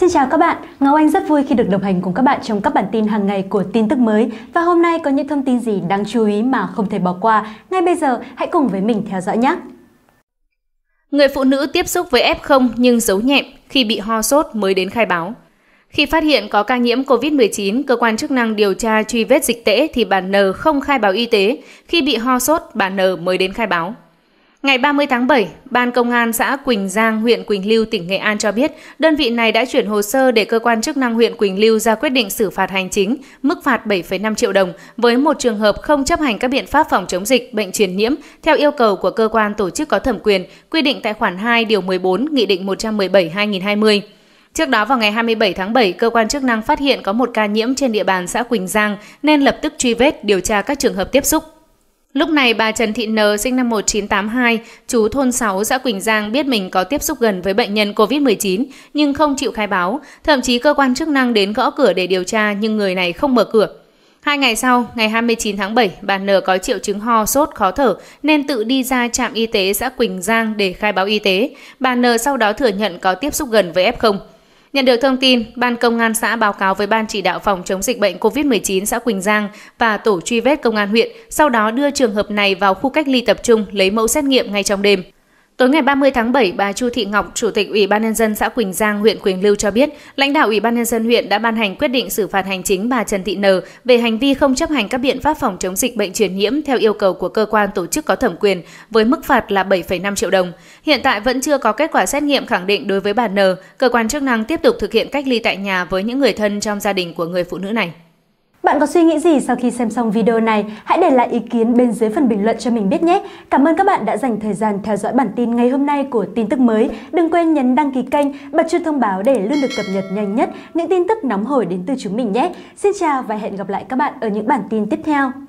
Xin chào các bạn, Ngọc Anh rất vui khi được đồng hành cùng các bạn trong các bản tin hàng ngày của tin tức mới và hôm nay có những thông tin gì đáng chú ý mà không thể bỏ qua. Ngay bây giờ hãy cùng với mình theo dõi nhé. Người phụ nữ tiếp xúc với F0 nhưng giấu nhẹm khi bị ho sốt mới đến khai báo. Khi phát hiện có ca nhiễm COVID-19, cơ quan chức năng điều tra truy vết dịch tễ thì bà N không khai báo y tế. Khi bị ho sốt, bà N mới đến khai báo. Ngày 30 tháng 7, Ban Công an xã Quỳnh Giang, huyện Quỳnh Lưu, tỉnh Nghệ An cho biết, đơn vị này đã chuyển hồ sơ để cơ quan chức năng huyện Quỳnh Lưu ra quyết định xử phạt hành chính, mức phạt 7,5 triệu đồng với một trường hợp không chấp hành các biện pháp phòng chống dịch bệnh truyền nhiễm theo yêu cầu của cơ quan tổ chức có thẩm quyền, quy định tại khoản 2 điều 14 Nghị định 117/2020. Trước đó vào ngày 27 tháng 7, cơ quan chức năng phát hiện có một ca nhiễm trên địa bàn xã Quỳnh Giang nên lập tức truy vết điều tra các trường hợp tiếp xúc. Lúc này bà Trần Thị N sinh năm 1982, chú thôn 6 xã Quỳnh Giang biết mình có tiếp xúc gần với bệnh nhân COVID-19 nhưng không chịu khai báo, thậm chí cơ quan chức năng đến gõ cửa để điều tra nhưng người này không mở cửa. Hai ngày sau, ngày 29 tháng 7, bà N có triệu chứng ho, sốt, khó thở nên tự đi ra trạm y tế xã Quỳnh Giang để khai báo y tế. Bà N sau đó thừa nhận có tiếp xúc gần với F0. Nhận được thông tin, Ban Công an xã báo cáo với Ban chỉ đạo phòng chống dịch bệnh COVID-19 xã Quỳnh Giang và tổ truy vết công an huyện, sau đó đưa trường hợp này vào khu cách ly tập trung lấy mẫu xét nghiệm ngay trong đêm. Tối ngày 30 tháng 7, bà Chu Thị Ngọc, Chủ tịch Ủy ban nhân dân xã Quỳnh Giang, huyện Quỳnh Lưu cho biết, lãnh đạo Ủy ban nhân dân huyện đã ban hành quyết định xử phạt hành chính bà Trần Thị Nờ về hành vi không chấp hành các biện pháp phòng chống dịch bệnh truyền nhiễm theo yêu cầu của cơ quan tổ chức có thẩm quyền với mức phạt là 7,5 triệu đồng. Hiện tại vẫn chưa có kết quả xét nghiệm khẳng định đối với bà Nờ, cơ quan chức năng tiếp tục thực hiện cách ly tại nhà với những người thân trong gia đình của người phụ nữ này. Bạn có suy nghĩ gì sau khi xem xong video này? Hãy để lại ý kiến bên dưới phần bình luận cho mình biết nhé. Cảm ơn các bạn đã dành thời gian theo dõi bản tin ngày hôm nay của tin tức mới. Đừng quên nhấn đăng ký kênh, bật chuông thông báo để luôn được cập nhật nhanh nhất những tin tức nóng hổi đến từ chúng mình nhé. Xin chào và hẹn gặp lại các bạn ở những bản tin tiếp theo.